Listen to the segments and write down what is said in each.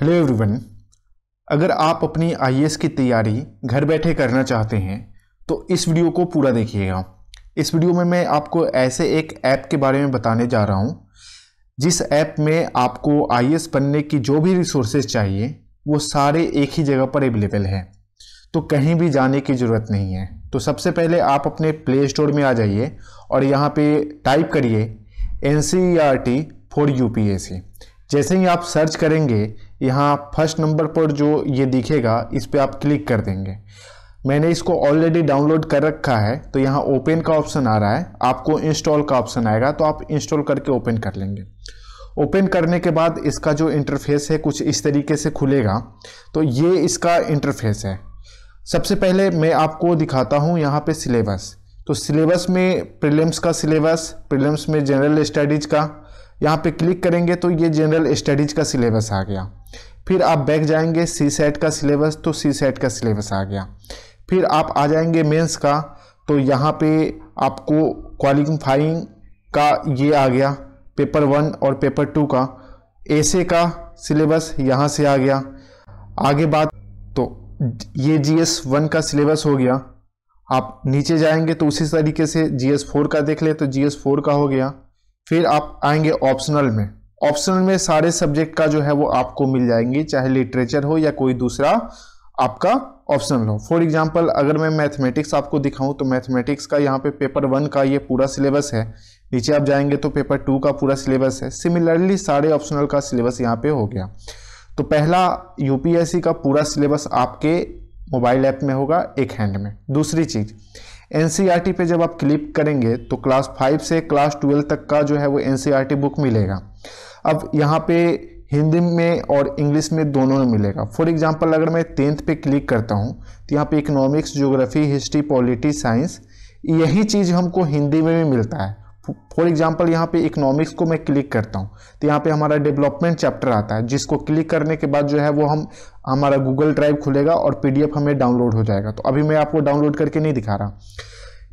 hello everyone अगर आप अपनी आईएएस की तैयारी घर बैठे करना चाहते हैं तो इस वीडियो को पूरा देखिएगा इस वीडियो में मैं आपको ऐसे एक ऐप के बारे में बताने जा रहा हूँ जिस ऐप में आपको आईएएस बनने की जो भी रिसोर्सेज चाहिए वो सारे एक ही जगह पर अवेलेबल है तो कहीं भी जाने की ज़रूरत नहीं है तो सबसे पहले आप अपने प्ले स्टोर में आ जाइए और यहाँ पर टाइप करिए N C R T for U P S C जैसे ही आप सर्च करेंगे यहाँ फर्स्ट नंबर पर जो ये दिखेगा इस पर आप क्लिक कर देंगे मैंने इसको ऑलरेडी डाउनलोड कर रखा है तो यहाँ ओपन का ऑप्शन आ रहा है आपको इंस्टॉल का ऑप्शन आएगा तो आप इंस्टॉल करके ओपन कर लेंगे ओपन करने के बाद इसका जो इंटरफेस है कुछ इस तरीके से खुलेगा तो ये इसका इंटरफेस है सबसे पहले मैं आपको दिखाता हूँ यहाँ पे सिलेबस तो सिलेबस में प्रिलिम्स का सिलेबस प्रिलिम्स में जनरल स्टडीज़ का यहाँ पे क्लिक करेंगे तो ये जनरल स्टडीज़ का सिलेबस आ गया फिर आप बैक जाएंगे सी सेट का सिलेबस तो सी सेट का सिलेबस आ गया फिर आप आ जाएंगे मेंस का तो यहाँ पे आपको क्वालिफाइंग का ये आ गया पेपर वन और पेपर टू का ऐसे का सिलेबस यहाँ से आ गया आगे बात तो ये जी एस वन का सिलेबस हो गया आप नीचे जाएंगे तो उसी तरीके से जी एस फोर का देख ले तो जी एस फोर का हो गया फिर आप आएंगे ऑप्शनल में ऑप्शनल में सारे सब्जेक्ट का जो है वो आपको मिल जाएंगे चाहे लिटरेचर हो या कोई दूसरा आपका ऑप्शनल हो फॉर एग्जाम्पल अगर मैं मैथमेटिक्स आपको दिखाऊं तो मैथमेटिक्स का यहाँ पे पेपर वन का ये पूरा सिलेबस है नीचे आप जाएंगे तो पेपर टू का पूरा सिलेबस है सिमिलरली सारे ऑप्शनल का सिलेबस यहाँ पे हो गया तो पहला यूपीएससी का पूरा सिलेबस आपके मोबाइल ऐप में होगा एक हैंड में दूसरी चीज़ एन पे जब आप क्लिक करेंगे तो क्लास फाइव से क्लास ट्वेल्व तक का जो है वो एन बुक मिलेगा अब यहाँ पे हिंदी में और इंग्लिश में दोनों में मिलेगा फॉर एग्जांपल अगर मैं टेंथ पे क्लिक करता हूँ तो यहाँ पे economics geography history polity science यही चीज़ हमको हिंदी में भी मिलता है फॉर एग्जाम्पल यहाँ पे इकोनॉमिक्स को मैं क्लिक करता हूँ तो यहाँ पे हमारा डेवलपमेंट चैप्टर आता है जिसको क्लिक करने के बाद जो है वो हम हमारा गूगल ड्राइव खुलेगा और पीडीएफ हमें डाउनलोड हो जाएगा तो अभी मैं आपको डाउनलोड करके नहीं दिखा रहा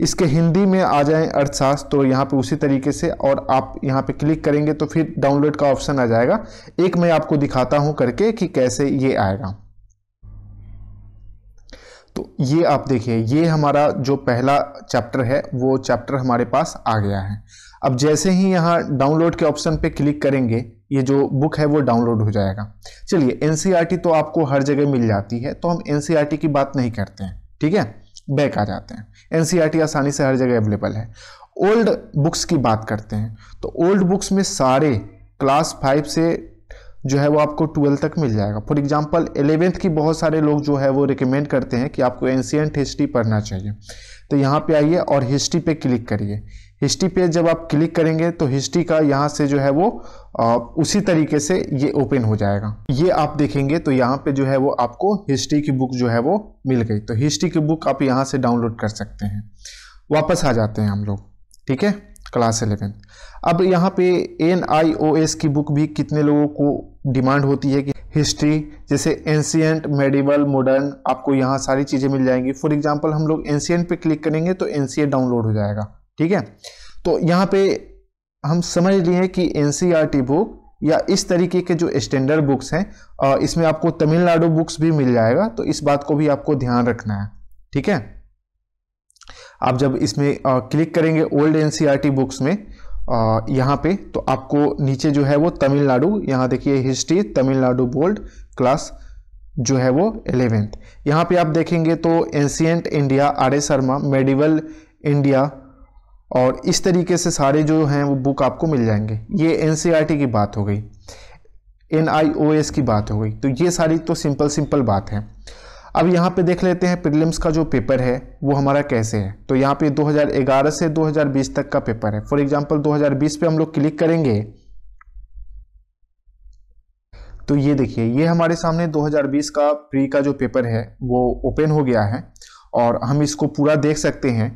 इसके हिंदी में आ जाए अर्थशास्त्र तो यहाँ पे उसी तरीके से और आप यहाँ पे क्लिक करेंगे तो फिर डाउनलोड का ऑप्शन आ जाएगा एक मैं आपको दिखाता हूँ करके कि कैसे ये आएगा तो ये आप देखिए ये हमारा जो पहला चैप्टर है वो चैप्टर हमारे पास आ गया है अब जैसे ही यहाँ डाउनलोड के ऑप्शन पे क्लिक करेंगे ये जो बुक है वो डाउनलोड हो जाएगा चलिए एन e तो आपको हर जगह मिल जाती है तो हम एन e की बात नहीं करते हैं ठीक है बैक आ जाते हैं एन e आसानी से हर जगह अवेलेबल है ओल्ड बुक्स की बात करते हैं तो ओल्ड बुक्स में सारे क्लास फाइव से जो है वो आपको ट्वेल्थ तक मिल जाएगा फॉर एग्जाम्पल एलेवेंथ की बहुत सारे लोग जो है वो रिकमेंड करते हैं कि आपको एंशियंट हिस्ट्री पढ़ना चाहिए तो यहाँ पे आइए और हिस्ट्री पे क्लिक करिए हिस्ट्री पे जब आप क्लिक करेंगे तो हिस्ट्री का यहाँ से जो है वो आ, उसी तरीके से ये ओपन हो जाएगा ये आप देखेंगे तो यहाँ पे जो है वो आपको हिस्ट्री की बुक जो है वो मिल गई तो हिस्ट्री की बुक आप यहाँ से डाउनलोड कर सकते हैं वापस आ जाते हैं हम लोग ठीक है क्लास एलेवेंथ अब यहाँ पे एन की बुक भी कितने लोगों को डिमांड होती है कि हिस्ट्री जैसे एंशियंट मेडिवल मॉडर्न आपको यहाँ सारी चीज़ें मिल जाएंगी फॉर एग्जांपल हम लोग एंशियंट पे क्लिक करेंगे तो एन डाउनलोड हो जाएगा ठीक है तो यहाँ पे हम समझ लिए कि एन बुक या इस तरीके के जो स्टैंडर्ड बुक्स हैं इसमें आपको तमिलनाडु बुक्स भी मिल जाएगा तो इस बात को भी आपको ध्यान रखना है ठीक है आप जब इसमें क्लिक करेंगे ओल्ड एन बुक्स में यहाँ पे तो आपको नीचे जो है वो तमिलनाडु यहाँ देखिए हिस्ट्री तमिलनाडु बोल्ड क्लास जो है वो एलेवेंथ यहाँ पे आप देखेंगे तो ancient India R A Sharma medieval India और इस तरीके से सारे जो हैं वो बुक आपको मिल जाएंगे ये एन e की बात हो गई एन की बात हो गई तो ये सारी तो सिंपल सिंपल बात है अब यहाँ पे देख लेते हैं प्रीलिम्स का जो पेपर है वो हमारा कैसे है तो यहाँ पे 2011 से 2020 तक का पेपर है फॉर एग्जांपल 2020 पे हम लोग क्लिक करेंगे तो ये देखिए ये हमारे सामने 2020 का प्री का जो पेपर है वो ओपन हो गया है और हम इसको पूरा देख सकते हैं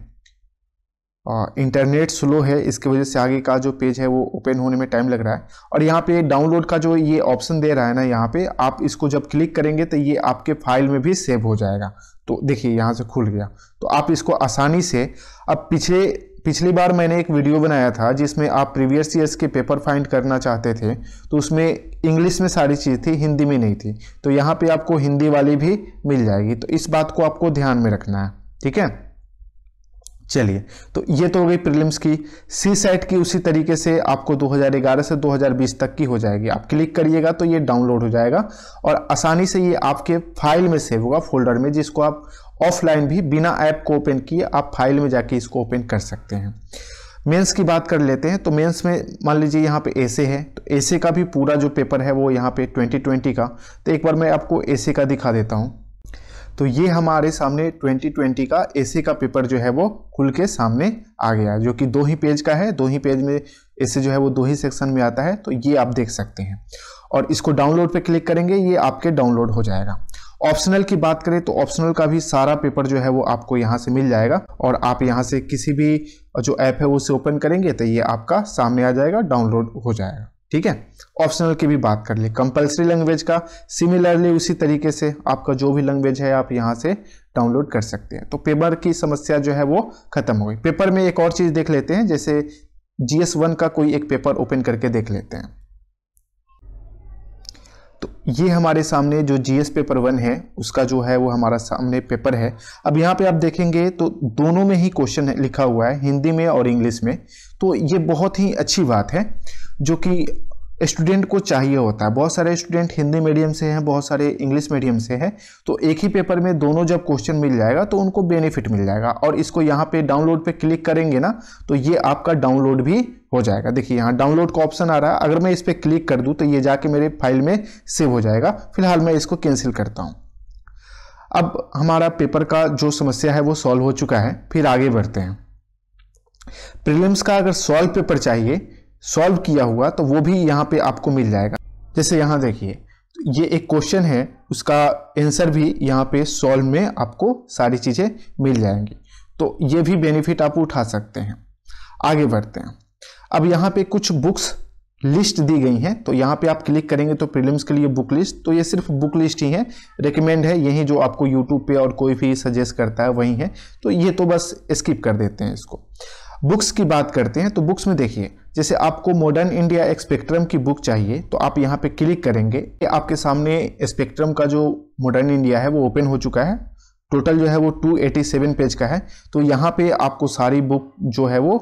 इंटरनेट स्लो है इसके वजह से आगे का जो पेज है वो ओपन होने में टाइम लग रहा है और यहाँ पे डाउनलोड का जो ये ऑप्शन दे रहा है ना यहाँ पे आप इसको जब क्लिक करेंगे तो ये आपके फाइल में भी सेव हो जाएगा तो देखिए यहाँ से खुल गया तो आप इसको आसानी से अब पीछे पिछली बार मैंने एक वीडियो बनाया था जिसमें आप प्रीवियस ईयर्स के पेपर फाइंड करना चाहते थे तो उसमें इंग्लिश में सारी चीज़ थी हिंदी में नहीं थी तो यहाँ पे आपको हिंदी वाली भी मिल जाएगी तो इस बात को आपको ध्यान में रखना है ठीक है चलिए तो ये तो हो गई प्रीलिम्स की सी सेट की उसी तरीके से आपको 2011 से 2020 तक की हो जाएगी आप क्लिक करिएगा तो ये डाउनलोड हो जाएगा और आसानी से ये आपके फाइल में सेव होगा फोल्डर में जिसको आप ऑफलाइन भी बिना ऐप को ओपन किए आप फाइल में जाके इसको ओपन कर सकते हैं मेंस की बात कर लेते हैं तो मेंस में मान लीजिए यहाँ पे एसे है तो एसे का भी पूरा जो पेपर है वो यहाँ पे 2020 का तो एक बार मैं आपको एसे का दिखा देता हूँ तो ये हमारे सामने 2020 का एसी का पेपर जो है वो खुल के सामने आ गया जो कि दो ही पेज का है दो ही पेज में एसे जो है वो दो ही सेक्शन में आता है तो ये आप देख सकते हैं और इसको डाउनलोड पे क्लिक करेंगे ये आपके डाउनलोड हो जाएगा ऑप्शनल की बात करें तो ऑप्शनल का भी सारा पेपर जो है वो आपको यहाँ से मिल जाएगा और आप यहाँ से किसी भी जो ऐप है उसे ओपन करेंगे तो ये आपका सामने आ जाएगा डाउनलोड हो जाएगा ठीक है ऑप्शनल की भी बात कर ले कंपलसरी लैंग्वेज का सिमिलरली उसी तरीके से आपका जो भी लैंग्वेज है आप यहाँ से डाउनलोड कर सकते हैं तो पेपर की समस्या जो है वो खत्म हो गई पेपर में एक और चीज़ देख लेते हैं जैसे जी एस वन का कोई एक पेपर ओपन करके देख लेते हैं ये हमारे सामने जो जीएस पेपर वन है उसका जो है वो हमारा सामने पेपर है अब यहाँ पे आप देखेंगे तो दोनों में ही क्वेश्चन लिखा हुआ है हिंदी में और इंग्लिश में तो ये बहुत ही अच्छी बात है जो कि स्टूडेंट को चाहिए होता है बहुत सारे स्टूडेंट हिंदी मीडियम से हैं बहुत सारे इंग्लिश मीडियम से हैं तो एक ही पेपर में दोनों जब क्वेश्चन मिल जाएगा तो उनको बेनिफिट मिल जाएगा और इसको यहाँ पे डाउनलोड पे क्लिक करेंगे ना तो ये आपका डाउनलोड भी हो जाएगा देखिए यहाँ डाउनलोड का ऑप्शन आ रहा है अगर मैं इस पर क्लिक कर दूँ तो ये जाके मेरे फाइल में सेव हो जाएगा फिलहाल मैं इसको कैंसिल करता हूँ अब हमारा पेपर का जो समस्या है वो सॉल्व हो चुका है फिर आगे बढ़ते हैं प्रीलिम्स का अगर सॉल्व पेपर चाहिए सॉल्व किया हुआ तो वो भी यहाँ पे आपको मिल जाएगा जैसे यहाँ देखिए ये एक क्वेश्चन है उसका आंसर भी यहाँ पे सॉल्व में आपको सारी चीज़ें मिल जाएंगी तो ये भी बेनिफिट आप उठा सकते हैं आगे बढ़ते हैं अब यहाँ पे कुछ बुक्स लिस्ट दी गई हैं तो यहाँ पे आप क्लिक करेंगे तो प्रीलिम्स के लिए बुक लिस्ट तो ये सिर्फ बुक लिस्ट ही है रिकमेंड है यही जो आपको यूट्यूब पे और कोई भी सजेस्ट करता है वही है तो ये तो बस स्किप कर देते हैं इसको बुक्स की बात करते हैं तो बुक्स में देखिए जैसे आपको मॉडर्न इंडिया एक्सपेक्ट्रम की बुक चाहिए तो आप यहाँ पे क्लिक करेंगे आपके सामने स्पेक्ट्रम का जो मॉडर्न इंडिया है वो ओपन हो चुका है टोटल जो है वो 287 पेज का है तो यहाँ पे आपको सारी बुक जो है वो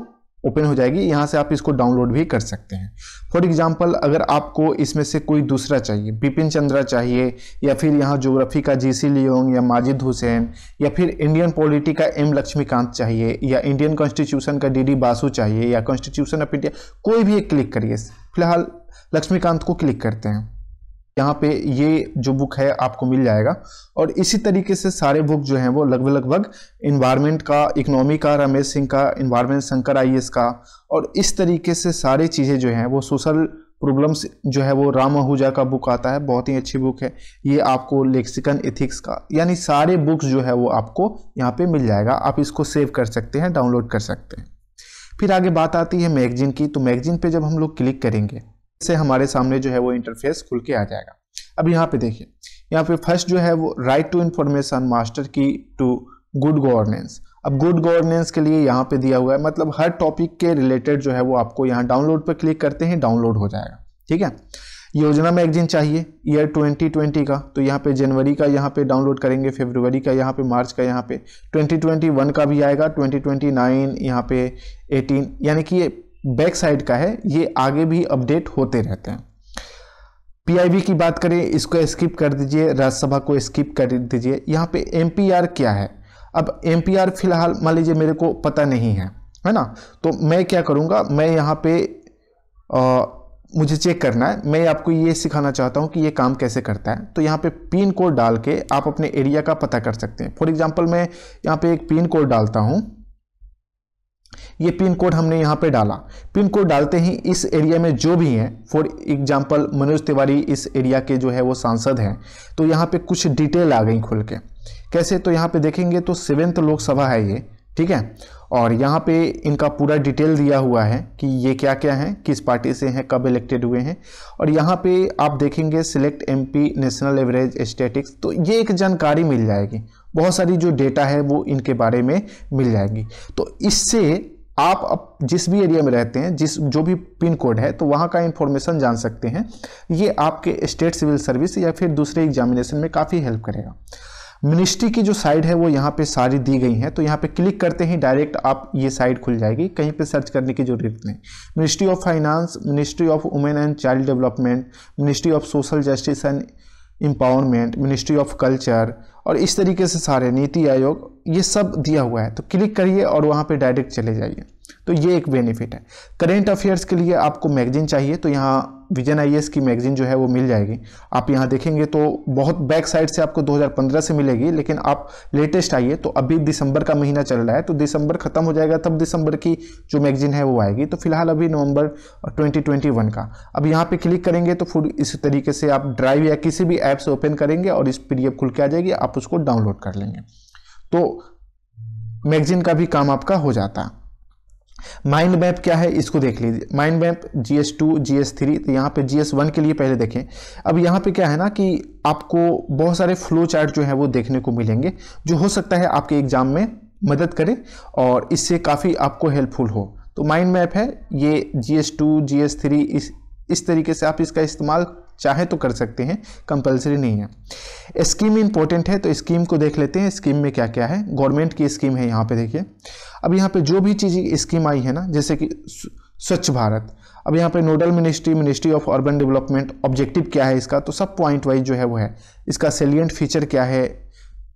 ओपन हो जाएगी यहाँ से आप इसको डाउनलोड भी कर सकते हैं फॉर एग्जाम्पल अगर आपको इसमें से कोई दूसरा चाहिए बिपिन चंद्रा चाहिए या फिर यहाँ ज्योग्राफी का जी सी लियोंग या माजिद हुसैन या फिर इंडियन पॉलिटी का एम लक्ष्मीकांत चाहिए या इंडियन कॉन्स्टिट्यूशन का डी डी बासु चाहिए या कॉन्स्टिट्यूशन ऑफ इंडिया कोई भी एक क्लिक करिए फिलहाल लक्ष्मीकांत को क्लिक करते हैं यहाँ पे ये जो बुक है आपको मिल जाएगा और इसी तरीके से सारे बुक जो हैं वो लगभग लगभग इन्वायरमेंट का इकोनॉमी का रमेश सिंह का इन्वायरमेंट शंकर आई का और इस तरीके से सारे चीज़ें जो हैं वो सोशल प्रॉब्लम्स जो है वो राम आहूजा का बुक आता है बहुत ही अच्छी बुक है ये आपको लेक्सिकन एथिक्स का यानी सारे बुक्स जो है वो आपको यहाँ पे मिल जाएगा आप इसको सेव कर सकते हैं डाउनलोड कर सकते हैं फिर आगे बात आती है मैगजीन की तो मैगजीन पे जब हम लोग क्लिक करेंगे से हमारे सामने जो है वो इंटरफेस खुल के आ जाएगा अब यहाँ पे देखिए यहाँ पे फर्स्ट जो है वो right to information master key to good governance अब गुड गवर्नेंस के लिए यहाँ पे दिया हुआ है मतलब हर टॉपिक के रिलेटेड जो है वो आपको यहाँ डाउनलोड पर क्लिक करते हैं डाउनलोड हो जाएगा ठीक है योजना मैगजीन चाहिए ईयर 2020 का तो यहाँ पे जनवरी का यहाँ पे डाउनलोड करेंगे फरवरी का यहाँ पे मार्च का यहाँ पे 2021 का भी आएगा 2029 यहाँ पे 18 यानी कि ये बैक साइड का है ये आगे भी अपडेट होते रहते हैं पीआईबी की बात करें इसको स्किप कर दीजिए राज्यसभा को स्किप कर दीजिए यहाँ पे एमपीआर क्या है अब एमपीआर फिलहाल मान लीजिए मेरे को पता नहीं है है ना तो मैं क्या करूँगा मैं यहाँ पे आ, मुझे चेक करना है मैं आपको ये सिखाना चाहता हूँ कि ये काम कैसे करता है तो यहाँ पे पिन कोड डाल के आप अपने एरिया का पता कर सकते हैं फॉर एग्जाम्पल मैं यहाँ पर एक पिन कोड डालता हूँ ये पिन कोड हमने यहाँ पे डाला पिन कोड डालते ही इस एरिया में जो भी हैं फॉर एग्जांपल मनोज तिवारी इस एरिया के जो है वो सांसद हैं तो यहाँ पे कुछ डिटेल आ गई खुल के कैसे तो यहाँ पे देखेंगे तो सेवेंथ लोकसभा है ये ठीक है और यहाँ पे इनका पूरा डिटेल दिया हुआ है कि ये क्या क्या है किस पार्टी से हैं कब इलेक्टेड हुए हैं और यहाँ पे आप देखेंगे select MP national average statistics तो ये एक जानकारी मिल जाएगी बहुत सारी जो डेटा है वो इनके बारे में मिल जाएगी तो इससे आप जिस भी एरिया में रहते हैं जिस जो भी पिन कोड है तो वहाँ का इन्फॉर्मेशन जान सकते हैं ये आपके स्टेट सिविल सर्विस या फिर दूसरे एग्जामिनेशन में काफ़ी हेल्प करेगा मिनिस्ट्री की जो साइड है वो यहाँ पे सारी दी गई हैं तो यहाँ पे क्लिक करते ही डायरेक्ट आप ये साइट खुल जाएगी कहीं पे सर्च करने की ज़रूरत नहीं ministry of finance ministry of women and child development ministry of social justice and empowerment ministry of culture और इस तरीके से सारे नीति आयोग ये सब दिया हुआ है तो क्लिक करिए और वहाँ पे डायरेक्ट चले जाइए तो ये एक बेनिफिट है करेंट अफेयर्स के लिए आपको मैगजीन चाहिए तो यहाँ विजन आई e की मैगजीन जो है वो मिल जाएगी आप यहाँ देखेंगे तो बहुत बैक साइड से आपको 2015 से मिलेगी लेकिन आप लेटेस्ट आइए तो अभी दिसंबर का महीना चल रहा है तो दिसंबर ख़त्म हो जाएगा तब दिसंबर की जो मैगजीन है वो आएगी तो फिलहाल अभी नवंबर 2021 का अब यहाँ पे क्लिक करेंगे तो फिर इस तरीके से आप ड्राइव या किसी भी ऐप से ओपन करेंगे और इस पी खुल के आ जाएगी आप उसको डाउनलोड कर लेंगे तो मैगजीन का भी काम आपका हो जाता है माइंड मैप क्या है इसको देख लीजिए mind map G S two G S three तो यहाँ पे जी एस वन के लिए पहले देखें अब यहाँ पे क्या है ना कि आपको बहुत सारे फ्लो चार्ट जो है वो देखने को मिलेंगे जो हो सकता है आपके एग्ज़ाम में मदद करे और इससे काफ़ी आपको हेल्पफुल हो तो माइंड मैप है ये G S two G S three इस इस तरीके से आप इसका इस्तेमाल चाहे तो कर सकते हैं कंपलसरी नहीं है स्कीम इंपॉर्टेंट है तो स्कीम को देख लेते हैं स्कीम में क्या क्या है गवर्नमेंट की स्कीम है यहाँ पे देखिए अब यहाँ पे जो भी चीज़ स्कीम आई है ना जैसे कि स्वच्छ भारत अब यहाँ पे nodal ministry ministry of urban development objective क्या है इसका तो सब पॉइंट वाइज जो है वो है इसका सेलियंट फीचर क्या है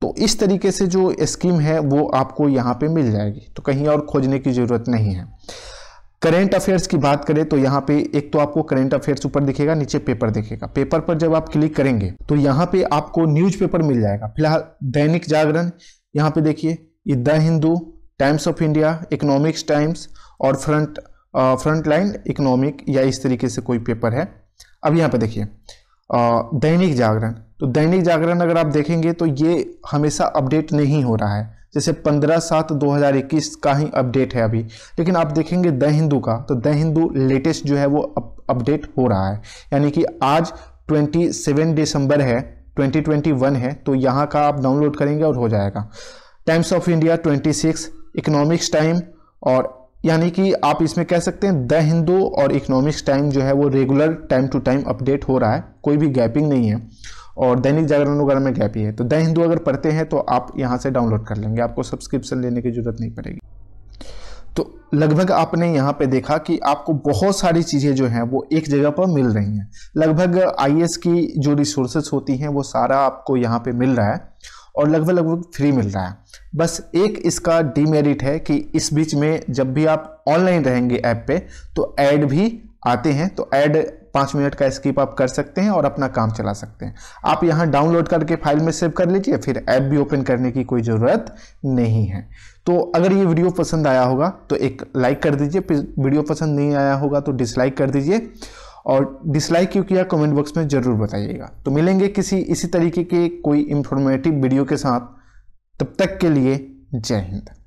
तो इस तरीके से जो स्कीम है वो आपको यहाँ पर मिल जाएगी तो कहीं और खोजने की ज़रूरत नहीं है करेंट अफेयर्स की बात करें तो यहाँ पे एक तो आपको करेंट अफेयर्स ऊपर दिखेगा नीचे पेपर दिखेगा पेपर पर जब आप क्लिक करेंगे तो यहाँ पे आपको न्यूज़ पेपर मिल जाएगा फिलहाल दैनिक जागरण यहाँ पे देखिए the Hindu Times of India Economics Times और फ्रंट फ्रंट लाइन इकोनॉमिक या इस तरीके से कोई पेपर है अब यहाँ पे देखिए दैनिक जागरण तो दैनिक जागरण अगर आप देखेंगे तो ये हमेशा अपडेट नहीं हो रहा है जैसे पंद्रह सात 2021 का ही अपडेट है अभी लेकिन आप देखेंगे द हिंदू का तो द हिंदू लेटेस्ट जो है वो अपडेट हो रहा है यानी कि आज 27 दिसंबर है 2021 है तो यहाँ का आप डाउनलोड करेंगे और हो जाएगा Times of India 26 economics time और यानी कि आप इसमें कह सकते हैं द हिंदू और इकोनॉमिक्स टाइम जो है वो regular time to time update हो रहा है कोई भी गैपिंग नहीं है और दैनिक जागरण वगैरह में गैप ही है तो द हिंदू अगर पढ़ते हैं तो आप यहाँ से डाउनलोड कर लेंगे आपको सब्सक्रिप्शन लेने की ज़रूरत नहीं पड़ेगी तो लगभग आपने यहाँ पे देखा कि आपको बहुत सारी चीज़ें जो हैं वो एक जगह पर मिल रही हैं लगभग आई की जो रिसोर्सेस होती हैं वो सारा आपको यहाँ पे मिल रहा है और लगभग लगभग फ्री मिल रहा है बस एक इसका डीमेरिट है कि इस बीच में जब भी आप ऑनलाइन रहेंगे ऐप पे तो ऐड भी आते हैं तो ऐड पाँच मिनट का स्किप आप कर सकते हैं और अपना काम चला सकते हैं आप यहाँ डाउनलोड करके फाइल में सेव कर लीजिए फिर ऐप भी ओपन करने की कोई ज़रूरत नहीं है तो अगर ये वीडियो पसंद आया होगा तो एक लाइक कर दीजिए वीडियो पसंद नहीं आया होगा तो डिसलाइक कर दीजिए और डिसलाइक क्यों किया कमेंट बॉक्स में ज़रूर बताइएगा तो मिलेंगे किसी इसी तरीके के कोई इन्फॉर्मेटिव वीडियो के साथ तब तक के लिए जय हिंद